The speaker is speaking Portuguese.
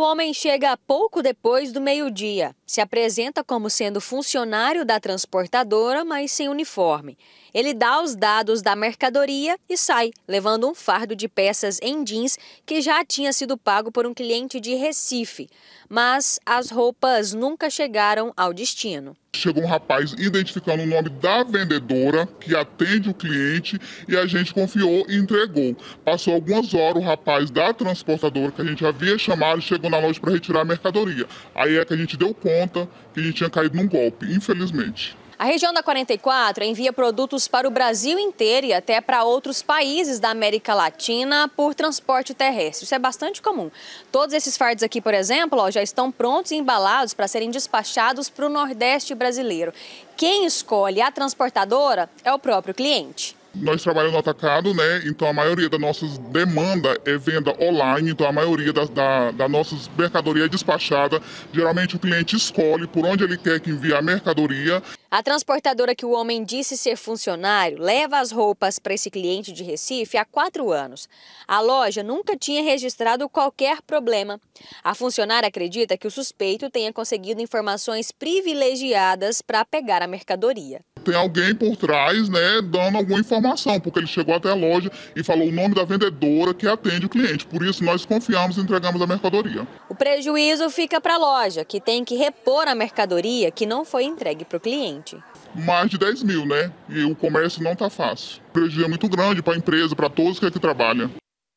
O homem chega pouco depois do meio-dia. Se apresenta como sendo funcionário da transportadora, mas sem uniforme. Ele dá os dados da mercadoria e sai, levando um fardo de peças em jeans que já tinha sido pago por um cliente de Recife. Mas as roupas nunca chegaram ao destino. Chegou um rapaz identificando o nome da vendedora que atende o cliente e a gente confiou e entregou. Passou algumas horas, o rapaz da transportadora que a gente havia chamado chegou na loja para retirar a mercadoria. Aí é que a gente deu conta que a gente tinha caído num golpe, infelizmente. A região da 44 envia produtos para o Brasil inteiro e até para outros países da América Latina por transporte terrestre. Isso é bastante comum. Todos esses fardos aqui, por exemplo, ó, já estão prontos e embalados para serem despachados para o Nordeste brasileiro. Quem escolhe a transportadora é o próprio cliente. Nós trabalhamos no atacado, né? Então a maioria das nossas demandas é venda online, então a maioria das da, da nossas mercadoria é despachada. Geralmente o cliente escolhe por onde ele quer que envie a mercadoria. A transportadora que o homem disse ser funcionário leva as roupas para esse cliente de Recife há quatro anos. A loja nunca tinha registrado qualquer problema. A funcionária acredita que o suspeito tenha conseguido informações privilegiadas para pegar a mercadoria tem alguém por trás, né, dando alguma informação, porque ele chegou até a loja e falou o nome da vendedora que atende o cliente. Por isso, nós confiamos e entregamos a mercadoria. O prejuízo fica para a loja, que tem que repor a mercadoria que não foi entregue para o cliente. Mais de 10 mil, né? E o comércio não está fácil. O prejuízo é muito grande para a empresa, para todos que aqui trabalham.